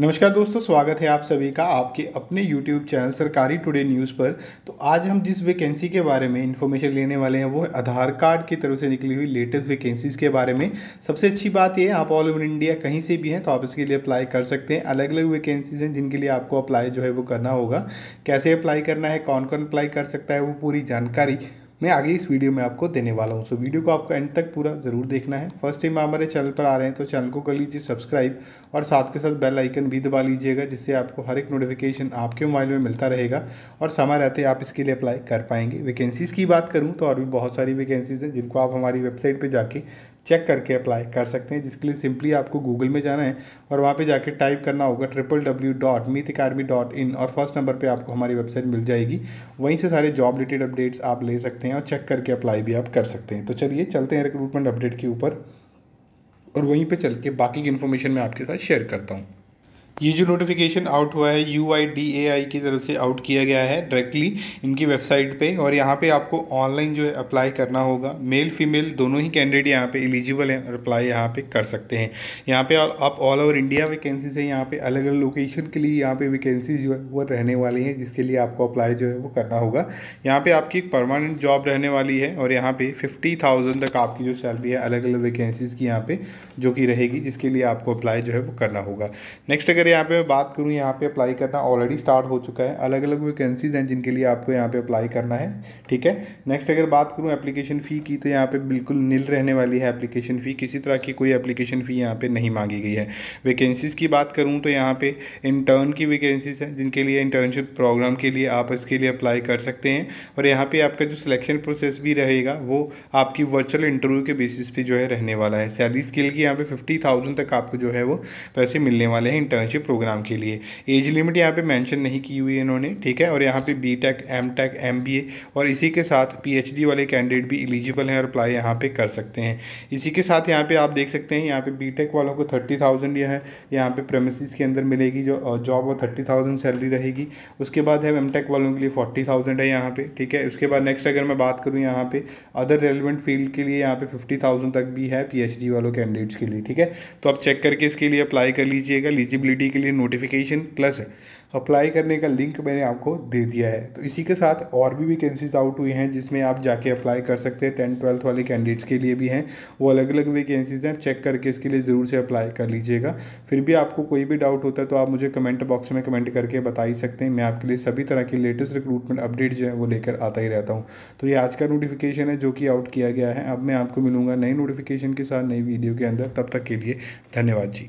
नमस्कार दोस्तों स्वागत है आप सभी का आपके अपने यूट्यूब चैनल सरकारी टुडे न्यूज़ पर तो आज हम जिस वैकेंसी के बारे में इन्फॉर्मेशन लेने वाले हैं वो है आधार कार्ड की तरफ से निकली हुई लेटेस्ट वैकेंसीज़ के बारे में सबसे अच्छी बात ये आप ऑल ओवर इंडिया कहीं से भी हैं तो आप इसके लिए अप्लाई कर सकते हैं अलग अलग वैकेंसीज़ हैं जिनके लिए आपको अप्लाई जो है वो करना होगा कैसे अप्लाई करना है कौन कौन अप्लाई कर सकता है वो पूरी जानकारी मैं आगे इस वीडियो में आपको देने वाला हूँ सो so, वीडियो को आपको एंड तक पूरा ज़रूर देखना है फर्स्ट टाइम आप हमारे चैनल पर आ रहे हैं तो चैनल को कर लीजिए सब्सक्राइब और साथ के साथ बेल आइकन भी दबा लीजिएगा जिससे आपको हर एक नोटिफिकेशन आपके मोबाइल में मिलता रहेगा और समय रहते आप इसके लिए अप्लाई कर पाएंगे वैकेंसीज़ की बात करूँ तो और भी बहुत सारी वैकेंसीज़ हैं जिनको आप हमारी वेबसाइट पर जाके चेक करके अप्लाई कर सकते हैं जिसके लिए सिंपली आपको गूगल में जाना है और वहाँ पे जाके टाइप करना होगा triple W dot Meet academy dot in और फर्स्ट नंबर पे आपको हमारी वेबसाइट मिल जाएगी वहीं से सारे जॉब रिलेटेड अपडेट्स आप ले सकते हैं और चेक करके अप्लाई भी आप कर सकते हैं तो चलिए चलते हैं रिक्रूटमेंट अपडेट के ऊपर और वहीं पर चल के बाकी की इन्फॉर्मेशन मैं आपके साथ शेयर करता हूँ ये जो नोटिफिकेशन आउट हुआ है यू आई डी ए आई की तरफ से आउट किया गया है डायरेक्टली इनकी वेबसाइट पे और यहाँ पे आपको ऑनलाइन जो है अप्लाई करना होगा मेल फीमेल दोनों ही कैंडिडेट यहाँ पे एलिजिबल हैं और अप्लाई यहाँ पे कर सकते हैं यहाँ पे आप ऑल ओवर इंडिया वैकेंसीज हैं यहाँ पे अलग अलग लोकेशन के लिए यहाँ पे वैकेंसीज जो है वो रहने वाली हैं जिसके लिए आपको अप्लाई जो है वो करना होगा यहाँ पर आपकी परमानेंट जॉब रहने वाली है और यहाँ पर फिफ्टी थाउजेंड तक आपकी जो सैलरी है अलग अलग वैकेंसीज़ की यहाँ पर जो कि रहेगी जिसके लिए आपको अप्लाई जो है वो करना होगा नेक्स्ट अगर अगर यहाँ पे बात करूँ यहाँ पे अप्लाई करना ऑलरेडी स्टार्ट हो चुका है अलग अलग वैकेंसीज हैं जिनके लिए आपको यहाँ पे अप्लाई करना है ठीक है नेक्स्ट अगर बात करूँ एप्लीकेशन फ़ी की तो यहाँ पे बिल्कुल नील रहने वाली है एप्लीकेशन फ़ी किसी तरह की कोई एप्लीकेशन फ़ी यहाँ पर नहीं मांगी गई है वैकेंसीज़ की बात करूँ तो यहाँ पर इंटर्न की वैकेंसीज़ हैं जिनके लिए इंटर्नशिप प्रोग्राम के लिए आप इसके लिए अप्लाई कर सकते हैं और यहाँ पर आपका जो सिलेक्शन प्रोसेस भी रहेगा वो आपकी वर्चुअल इंटरव्यू के बेसिस पे जो है रहने वाला है सैलरी स्केल की यहाँ पे फिफ्टी थाउजेंड तक आपको जो है वो पैसे मिलने वाले हैं इंटर्नशिप स्कॉलरशिप प्रोग्राम के लिए एज लिमिट यहाँ पे मेंशन नहीं की हुई है इन्होंने ठीक है और यहाँ पे B tech M tech M B A और इसी के साथ पीएचडी वाले कैंडिडेट भी एलिजिबल हैं और अप्लाई यहाँ पे कर सकते हैं इसी के साथ यहाँ पे आप देख सकते हैं यहाँ पे बी टेक वालों को थर्टी थाउजेंड यह है यहाँ पे प्रेमिसिस के अंदर मिलेगी जो जॉब और थर्टी थाउजेंड सैलरी रहेगी उसके बाद है एम टेक वालों के लिए फोर्टी थाउजेंड है यहाँ पर ठीक है उसके बाद नेक्स्ट अगर मैं बात करूँ यहाँ पर अदर रेलिवेंट फील्ड के लिए यहाँ पर फिफ्टी थाउजेंड तक भी है पी वालों कैंडिडेट्स के लिए ठीक है तो आप चेक करके इसके लिए अप्लाई कर लीजिएगा एलिजिबिलिटी डी e के लिए नोटिफिकेशन प्लस है अप्लाई करने का लिंक मैंने आपको दे दिया है तो इसी के साथ और भी वैकेंसीज आउट हुई हैं जिसमें आप जाके अप्लाई कर सकते हैं टेंथ ट्वेल्थ वाले कैंडिडेट्स के लिए भी हैं वो अलग अलग वैकेंसीज हैं चेक करके इसके लिए ज़रूर से अप्लाई कर लीजिएगा फिर भी आपको कोई भी डाउट होता है तो आप मुझे कमेंट बॉक्स में कमेंट करके बता ही सकते हैं मैं आपके लिए सभी तरह की लेटेस्ट रिक्रूटमेंट अपडेट जो है वो लेकर आता ही रहता हूँ तो ये आज का नोटिफिकेशन है जो कि आउट किया गया है अब मैं आपको मिलूंगा नई नोटिफिकेशन के साथ नई वीडियो के अंदर तब तक के लिए धन्यवाद जी